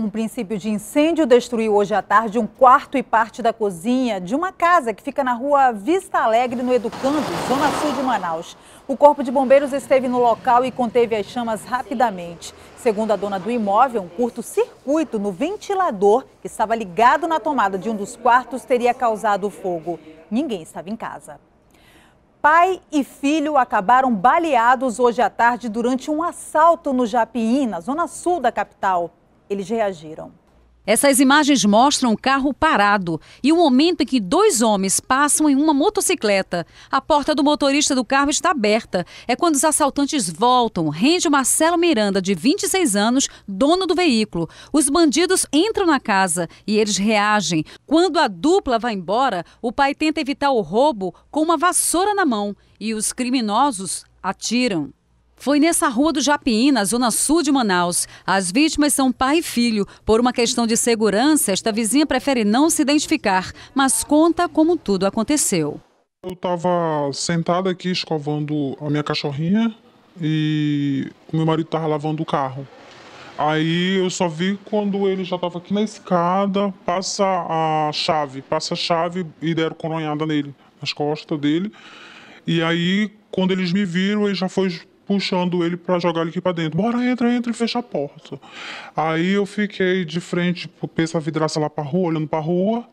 Um princípio de incêndio destruiu hoje à tarde um quarto e parte da cozinha de uma casa que fica na rua Vista Alegre, no Educando, zona sul de Manaus. O Corpo de Bombeiros esteve no local e conteve as chamas rapidamente. Segundo a dona do imóvel, um curto-circuito no ventilador que estava ligado na tomada de um dos quartos teria causado o fogo. Ninguém estava em casa. Pai e filho acabaram baleados hoje à tarde durante um assalto no Japiim, na zona sul da capital eles reagiram. Essas imagens mostram um carro parado e o um momento em que dois homens passam em uma motocicleta. A porta do motorista do carro está aberta. É quando os assaltantes voltam, rende Marcelo Miranda, de 26 anos, dono do veículo. Os bandidos entram na casa e eles reagem. Quando a dupla vai embora, o pai tenta evitar o roubo com uma vassoura na mão e os criminosos atiram. Foi nessa rua do Japií, na zona sul de Manaus. As vítimas são pai e filho. Por uma questão de segurança, esta vizinha prefere não se identificar, mas conta como tudo aconteceu. Eu estava sentada aqui escovando a minha cachorrinha e o meu marido estava lavando o carro. Aí eu só vi quando ele já estava aqui na escada, passa a chave, passa a chave e deram coronhada nele, nas costas dele. E aí, quando eles me viram, ele já foi puxando ele para jogar ele aqui para dentro. Bora, entra, entra e fecha a porta. Aí eu fiquei de frente, tipo, pensa a vidraça lá para rua, olhando para rua.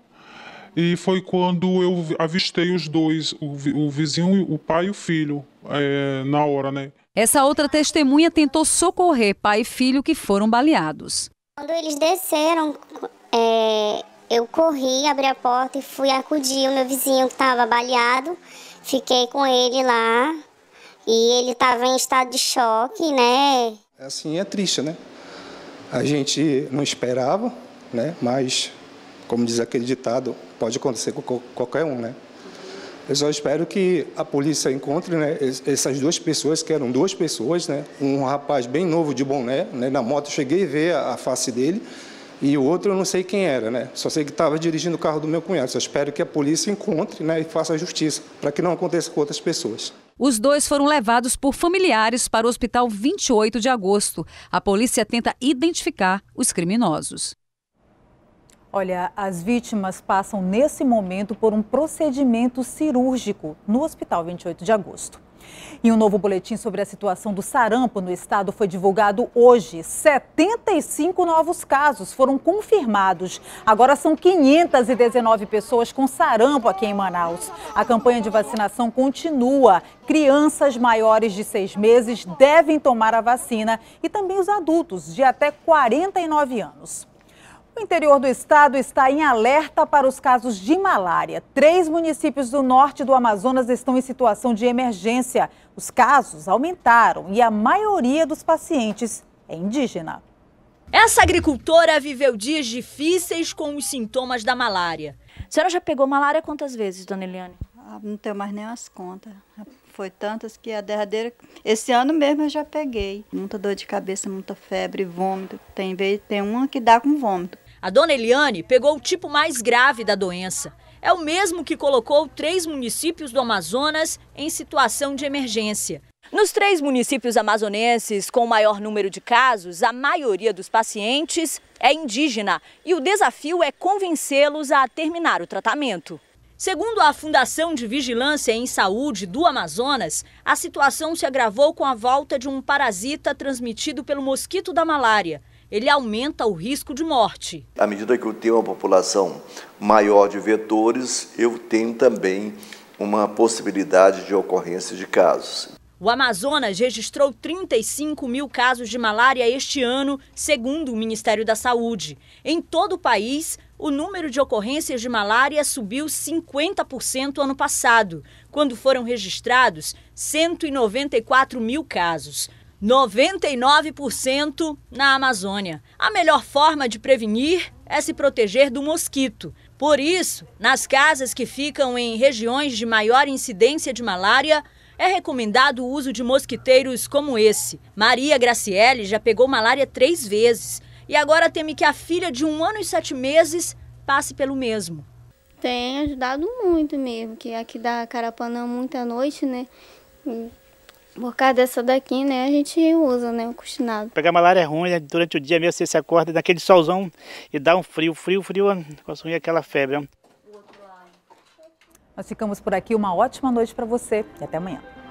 E foi quando eu avistei os dois, o, o vizinho, o pai e o filho, é, na hora, né? Essa outra testemunha tentou socorrer pai e filho que foram baleados. Quando eles desceram, é, eu corri, abri a porta e fui acudir o meu vizinho que estava baleado. Fiquei com ele lá, e ele estava em estado de choque, né? É assim, é triste, né? A gente não esperava, né? Mas, como diz aquele ditado, pode acontecer com qualquer um, né? Eu só espero que a polícia encontre né, essas duas pessoas, que eram duas pessoas, né? Um rapaz bem novo de boné, né? Na moto cheguei a ver a, a face dele. E o outro eu não sei quem era, né? Só sei que estava dirigindo o carro do meu cunhado. Só espero que a polícia encontre né, e faça justiça, para que não aconteça com outras pessoas. Os dois foram levados por familiares para o hospital 28 de agosto. A polícia tenta identificar os criminosos. Olha, as vítimas passam nesse momento por um procedimento cirúrgico no Hospital 28 de Agosto. E um novo boletim sobre a situação do sarampo no estado foi divulgado hoje. 75 novos casos foram confirmados. Agora são 519 pessoas com sarampo aqui em Manaus. A campanha de vacinação continua. Crianças maiores de seis meses devem tomar a vacina e também os adultos de até 49 anos. O interior do estado está em alerta para os casos de malária. Três municípios do norte do Amazonas estão em situação de emergência. Os casos aumentaram e a maioria dos pacientes é indígena. Essa agricultora viveu dias difíceis com os sintomas da malária. A senhora já pegou malária quantas vezes, dona Eliane? Ah, não tenho mais nem as contas. Foi tantas que a derradeira. Esse ano mesmo eu já peguei. Muita dor de cabeça, muita febre, vômito. Tem, tem uma que dá com vômito. A dona Eliane pegou o tipo mais grave da doença. É o mesmo que colocou três municípios do Amazonas em situação de emergência. Nos três municípios amazonenses com o maior número de casos, a maioria dos pacientes é indígena e o desafio é convencê-los a terminar o tratamento. Segundo a Fundação de Vigilância em Saúde do Amazonas, a situação se agravou com a volta de um parasita transmitido pelo mosquito da malária ele aumenta o risco de morte. À medida que eu tenho uma população maior de vetores, eu tenho também uma possibilidade de ocorrência de casos. O Amazonas registrou 35 mil casos de malária este ano, segundo o Ministério da Saúde. Em todo o país, o número de ocorrências de malária subiu 50% ano passado, quando foram registrados 194 mil casos. 99% na Amazônia. A melhor forma de prevenir é se proteger do mosquito. Por isso, nas casas que ficam em regiões de maior incidência de malária, é recomendado o uso de mosquiteiros como esse. Maria Graciele já pegou malária três vezes e agora teme que a filha de um ano e sete meses passe pelo mesmo. Tem ajudado muito mesmo, que aqui dá carapanã muita noite, né? Por causa dessa daqui, né, a gente usa, né, o costinado. Pegar malária é ruim, né? durante o dia mesmo você se acorda daquele solzão e dá um frio, frio, frio, consumir aquela febre. Nós ficamos por aqui, uma ótima noite para você e até amanhã.